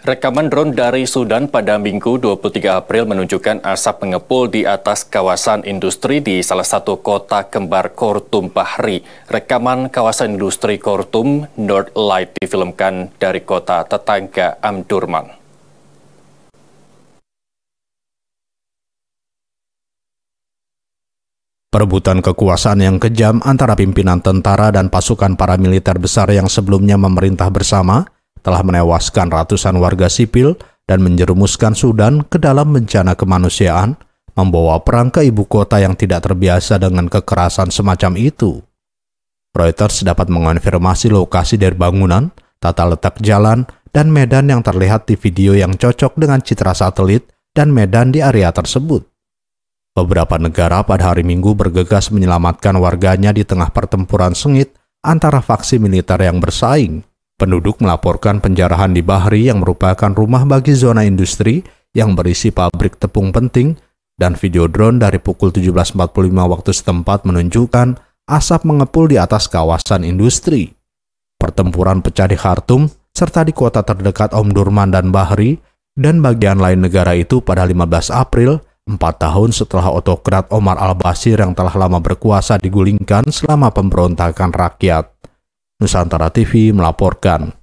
Rekaman drone dari Sudan pada Minggu 23 April menunjukkan asap mengepul di atas kawasan industri di salah satu kota kembar Kortum Bahri. Rekaman kawasan industri Kortum, North Light, difilmkan dari kota tetangga Amdurman. Perebutan kekuasaan yang kejam antara pimpinan tentara dan pasukan paramiliter besar yang sebelumnya memerintah bersama telah menewaskan ratusan warga sipil dan menjerumuskan Sudan ke dalam bencana kemanusiaan, membawa perang ke ibu kota yang tidak terbiasa dengan kekerasan semacam itu. Reuters dapat mengonfirmasi lokasi dari bangunan, tata letak jalan, dan medan yang terlihat di video yang cocok dengan citra satelit dan medan di area tersebut. Beberapa negara pada hari Minggu bergegas menyelamatkan warganya di tengah pertempuran sengit antara faksi militer yang bersaing. Penduduk melaporkan penjarahan di Bahri yang merupakan rumah bagi zona industri yang berisi pabrik tepung penting dan video drone dari pukul 17.45 waktu setempat menunjukkan asap mengepul di atas kawasan industri. Pertempuran pecah di Khartoum serta di kota terdekat Omdurman dan Bahri dan bagian lain negara itu pada 15 April, 4 tahun setelah otokrat Omar al basir yang telah lama berkuasa digulingkan selama pemberontakan rakyat. Nusantara TV melaporkan.